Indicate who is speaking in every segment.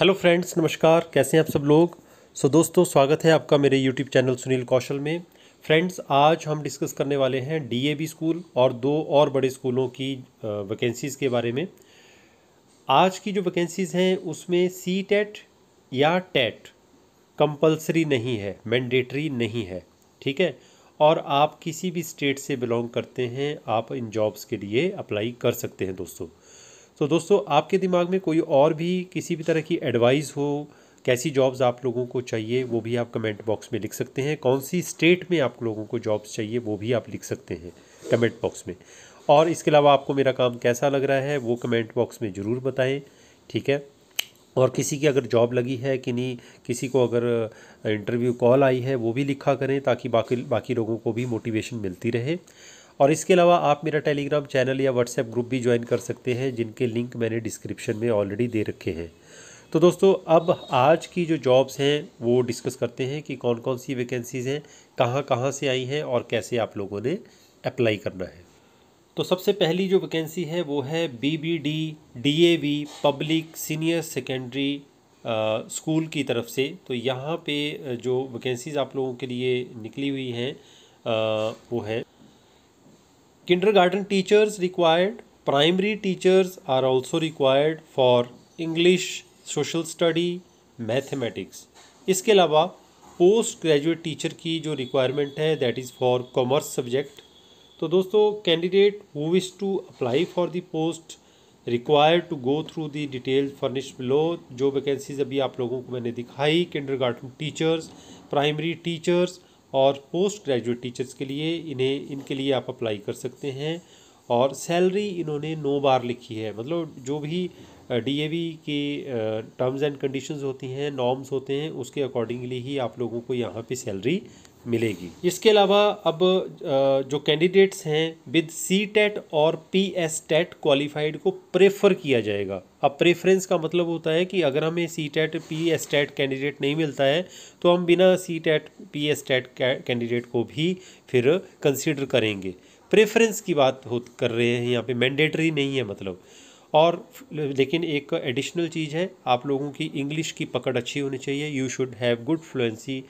Speaker 1: Hello friends नमस्कार कैसे हैं आप सब लोग सो so, दोस्तों स्वागत है आपका मेरे यूट्यूब चैनल सुनील कौशल में फ्रेंड्स आज हम डिस्कस करने वाले हैं डीएवी स्कूल और दो और बड़े स्कूलों की वैकेंसीज़ के बारे में आज की जो वैकेंसीज़ हैं उसमें सी टेट e या टेट कंपलसरी e नहीं है मैंडेटरी नहीं है ठीक है और आप किसी भी स्टेट से बिलोंग करते हैं आप इन जॉब्स के लिए अप्लाई कर सकते हैं दोस्तों तो दोस्तों आपके दिमाग में कोई और भी किसी भी तरह की एडवाइस हो कैसी जॉब्स आप लोगों को चाहिए वो भी आप कमेंट बॉक्स में लिख सकते हैं कौन सी स्टेट में आप लोगों को जॉब्स चाहिए वो भी आप लिख सकते हैं कमेंट बॉक्स में और इसके अलावा आपको मेरा काम कैसा लग रहा है वो कमेंट बॉक्स में ज़रूर बताएं ठीक है और किसी की अगर जॉब लगी है कि नहीं किसी को अगर इंटरव्यू कॉल आई है वो भी लिखा करें ताकि बाकी बाकी लोगों को भी मोटिवेशन मिलती रहे और इसके अलावा आप मेरा टेलीग्राम चैनल या व्हाट्सएप ग्रुप भी ज्वाइन कर सकते हैं जिनके लिंक मैंने डिस्क्रिप्शन में ऑलरेडी दे रखे हैं तो दोस्तों अब आज की जो जॉब्स हैं वो डिस्कस करते हैं कि कौन कौन सी वैकेंसीज़ हैं कहाँ कहाँ से आई हैं और कैसे आप लोगों ने अप्लाई करना है तो सबसे पहली जो वैकेंसी है वो है B B D D A V public senior secondary school की तरफ से तो यहाँ पे जो वैकेंसीज़ आप लोगों के लिए निकली हुई हैं वो है Kindergarten teachers required, primary teachers are also required for English, social study, mathematics. इसके अलावा पोस्ट ग्रेजुएट टीचर की जो रिक्वायरमेंट है that is for commerce subject तो दोस्तों candidate who wish to apply for the post required to go through the detail furnish below जो vacancies अभी आप लोगों को मैंने दिखाई kindergarten teachers primary teachers और पोस्ट ग्रेजुएट टीचर्स के लिए इन्हें इनके लिए आप अप्लाई कर सकते हैं और सैलरी इन्होंने नौ बार लिखी है मतलब जो भी डीएवी के टर्म्स एंड कंडीशंस होती हैं नॉर्म्स होते हैं उसके अकॉर्डिंगली ही आप लोगों को यहाँ पे सैलरी मिलेगी इसके अलावा अब जो कैंडिडेट्स हैं विद सी टेट और पी एस टेट क्वालिफाइड को प्रेफर किया जाएगा अब प्रेफरेंस का मतलब होता है कि अगर हमें C TET P S TET candidate नहीं मिलता है तो हम बिना C TET P S TET candidate को भी फिर कंसिडर करेंगे प्रेफरेंस की बात हो कर रहे हैं यहाँ पे मैंडेटरी नहीं है मतलब और लेकिन एक एडिशनल चीज़ है आप लोगों की इंग्लिश की पकड़ अच्छी होनी चाहिए you should have good fluency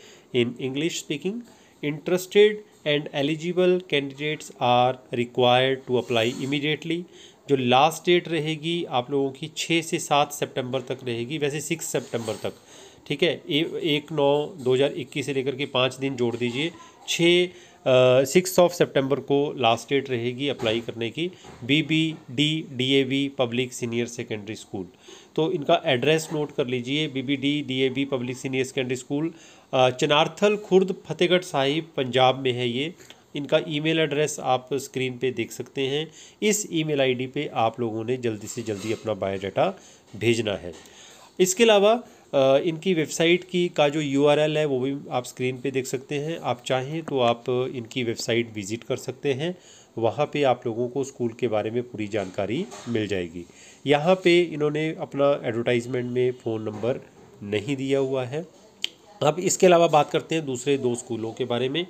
Speaker 1: in English speaking interested and eligible candidates are required to apply immediately जो लास्ट डेट रहेगी आप लोगों की छः से सात सितंबर तक रहेगी वैसे सिक्स सितंबर तक ठीक है ए, एक नौ दो हज़ार इक्कीस से लेकर के पाँच दिन जोड़ दीजिए छः सिक्स ऑफ सितंबर को लास्ट डेट रहेगी अप्लाई करने की B B D D A B public senior secondary school तो इनका एड्रेस नोट कर लीजिए B B D D A B public senior secondary school Chanarthal Khurd Fatehgarh Sahib Punjab में है ये इनका ईमेल एड्रेस आप स्क्रीन पे देख सकते हैं इस ईमेल आईडी पे आप लोगों ने जल्दी से जल्दी अपना बायोडाटा भेजना है इसके अलावा इनकी वेबसाइट की का जो यू है वो भी आप स्क्रीन पे देख सकते हैं आप चाहें तो आप इनकी वेबसाइट विज़िट कर सकते हैं वहाँ पे आप लोगों को स्कूल के बारे में पूरी जानकारी मिल जाएगी यहाँ पे इन्होंने अपना एडवर्टाइजमेंट में फ़ोन नंबर नहीं दिया हुआ है अब इसके अलावा बात करते हैं दूसरे दो स्कूलों के बारे में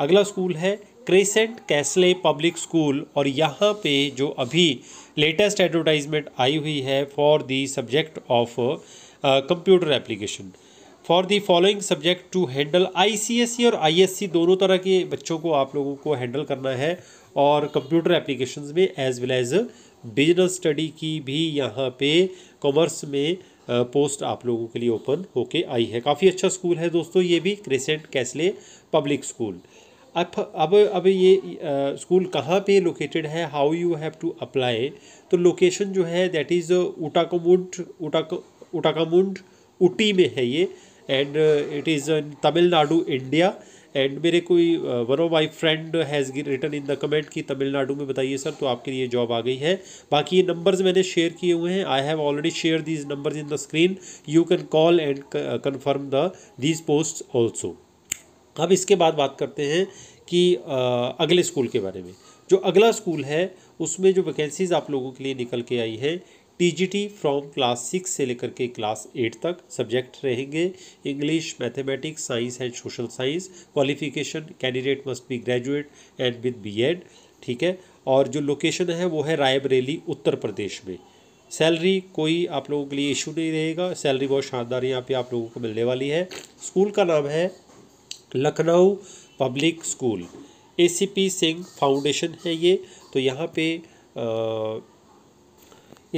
Speaker 1: अगला स्कूल है क्रेसेंट कैसले पब्लिक स्कूल और यहाँ पे जो अभी लेटेस्ट एडवर्टाइजमेंट आई हुई है for the subject of computer application for the following subject to handle ICSE और आईएससी दोनों तरह के बच्चों को आप लोगों को हैंडल करना है और कंप्यूटर एप्लीकेशन में as well as business study की भी यहाँ पे कॉमर्स में पोस्ट आप लोगों के लिए ओपन होके आई है काफ़ी अच्छा स्कूल है दोस्तों ये भी क्रेसेंट कैसले पब्लिक स्कूल अब अब अब ये स्कूल कहाँ पे लोकेटेड है how you have to apply तो लोकेशन जो है दैट इज़ ऊटाकामुंड ऊटाका ऊटाकामुंड उटी में है ये and it is in Tamil Nadu India and मेरे कोई one of my friend has return in the comment कि तमिलनाडु में बताइए सर तो आपके लिए जॉब आ गई है बाकी ये नंबर्स मैंने शेयर किए हुए हैं I have already share these numbers in the screen you can call and confirm the these post also अब इसके बाद बात करते हैं कि आ, uh, अगले स्कूल के बारे में जो अगला स्कूल है उसमें जो वैकेंसीज़ आप लोगों के लिए निकल के आई हैं टीजीटी फ्रॉम क्लास सिक्स से लेकर के क्लास एट तक सब्जेक्ट रहेंगे English mathematics science and social science qualification candidate must be graduate and with B Ed ठीक है और जो लोकेशन है वो है रायबरेली उत्तर प्रदेश में सैलरी कोई आप लोगों के लिए इशू नहीं रहेगा सैलरी बहुत शानदार यहाँ पे आप लोगों को मिलने वाली है स्कूल का नाम है Lucknow public school A Singh foundation है ये तो यहाँ पे आ,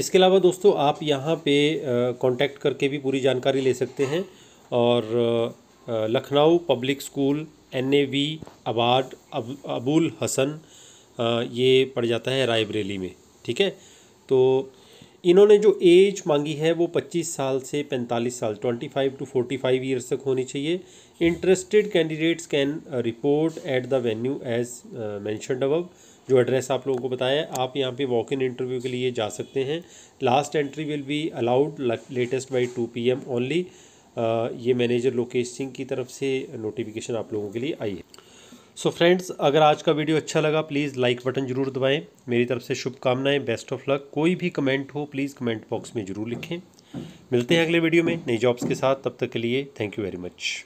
Speaker 1: इसके अलावा दोस्तों आप यहाँ पे कांटेक्ट करके भी पूरी जानकारी ले सकते हैं और Lucknow public school N A V अबाड अब, अबुल हसन ये पड़ जाता है रायबरेली में ठीक है तो इन्होंने जो एज मांगी है वो 25 साल से 45 साल 25 टू फोर्टी फाइव ईयर्स तक होनी चाहिए interested candidates can report at the venue as mentioned above जो एड्रेस आप लोगों को बताया आप यहाँ पे वॉक इन इंटरव्यू के लिए जा सकते हैं last entry will be allowed latest by two P M only ये मैनेजर लोकेश सिंह की तरफ से नोटिफिकेशन आप लोगों के लिए आई है सो so फ्रेंड्स अगर आज का वीडियो अच्छा लगा प्लीज़ लाइक बटन जरूर दबाएं मेरी तरफ से शुभकामनाएं बेस्ट ऑफ लक कोई भी कमेंट हो प्लीज़ कमेंट बॉक्स में ज़रूर लिखें मिलते हैं अगले वीडियो में नई जॉब्स के साथ तब तक के लिए थैंक यू वेरी मच